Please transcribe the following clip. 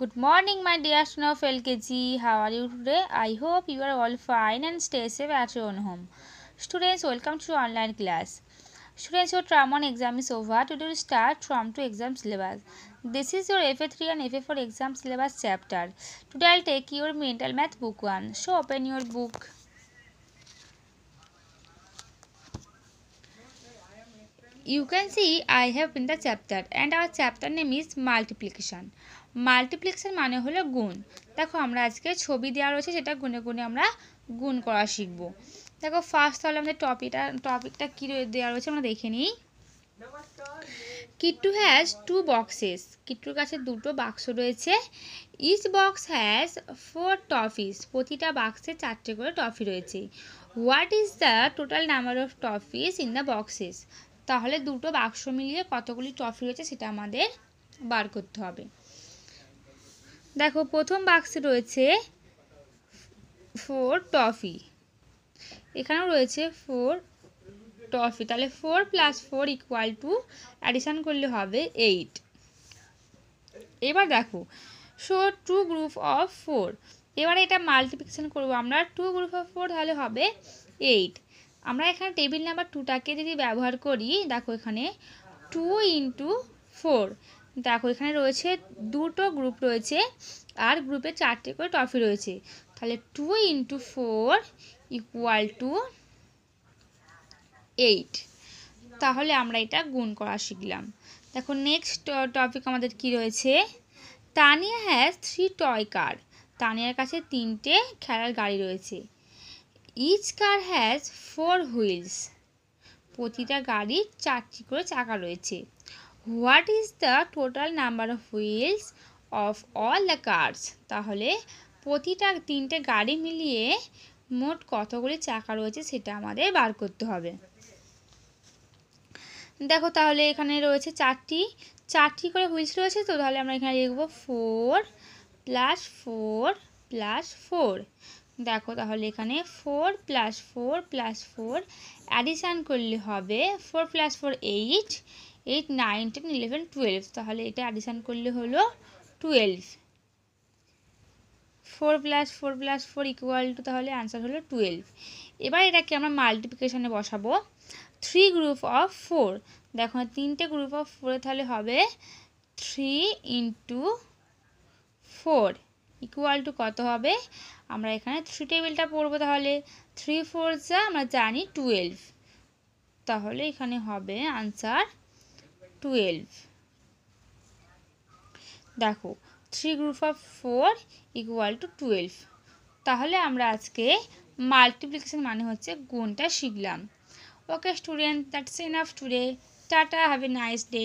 good morning my dear of LKG. how are you today i hope you are all fine and stay safe at your own home students welcome to online class students your term 1 exam is over today we start term to exam syllabus this is your fa3 and fa4 exam syllabus chapter today i'll take your mental math book 1 so open your book you can see i have in the chapter and our chapter name is multiplication মাল্টিপ্লেক্সের মানে হলো গুণ দেখো আমরা আজকে ছবি দেওয়া রয়েছে সেটা গুনে গুনে আমরা গুণ করা শিখব দেখো ফার্স্ট তাহলে আমাদের টপিকটা টপিকটা কী দেওয়া রয়েছে আমরা দেখে নিই কিট্টু হ্যাজ টু বক্সেস কিট্টুর কাছে দুটো বাক্স রয়েছে each box has four toffees প্রতিটা বাক্সে চারটে করে টফি রয়েছে what is the total number of toffees in the boxes তাহলে দুটো বাক্স মিলিয়ে কতগুলি টফি রয়েছে সেটা আমাদের বার করতে হবে দেখো প্রথম বাক্সে রয়েছে ফোর টফি এখানেও রয়েছে ফোর টফি তাহলে four plus four equal to addition করলে হবে এইট এবার দেখো show two group of four এবার এটা মাল্টিপ্লিকেশান করবো আমরা টু গ্রুপ অফ ফোর তাহলে হবে এইট আমরা এখানে টেবিল নাম্বার টুটাকে যদি ব্যবহার করি দেখো এখানে টু ইন্টু ফোর দেখো এখানে রয়েছে দুটো গ্রুপ রয়েছে আর গ্রুপে চারটে করে ট্রফি রয়েছে তাহলে two into four equal to eight তাহলে আমরা এটা গুণ করা শিখলাম দেখো নেক্সট টপিক আমাদের কি রয়েছে Tania has three toy car তানিয়ার কাছে তিনটে খেলার গাড়ি রয়েছে each car has four wheels প্রতিটা গাড়ির চারটি করে চাকা রয়েছে what is the total number of wheels of all the cars তাহলে প্রতিটা তিনটে গাড়ি মিলিয়ে মোট কতগুলি চাকা রয়েছে সেটা আমাদের বার করতে হবে দেখো তাহলে এখানে রয়েছে চারটি চারটি করে হুইলস রয়েছে তো তাহলে আমরা এখানে লিখবো four plus four plus four দেখো তাহলে এখানে four plus four plus four addition করলে হবে four plus four eight eight nine ten eleven twelve তাহলে এটা অ্যাডিশান করলে হলো twelve four plus four plus four equal to তাহলে অ্যান্সার হলো টুয়েলভ এবার এটাকে আমরা মাল্টিপ্লিকেশানে বসাবো থ্রি গ্রুপ অফ ফোর দেখো তিনটে গ্রুপ অফ ফোরে তাহলে হবে three into four equal to কত হবে আমরা এখানে থ্রি টেবিলটা পড়বো তাহলে থ্রি ফোর যা আমরা জানি টুয়েলভ তাহলে এখানে হবে আনসার টুয়েলভ দেখো three group of four equal to twelve তাহলে আমরা আজকে মাল্টিপ্লিকেশন মানে হচ্ছে গুণটা শিখলাম okay student that's enough today tata have a nice day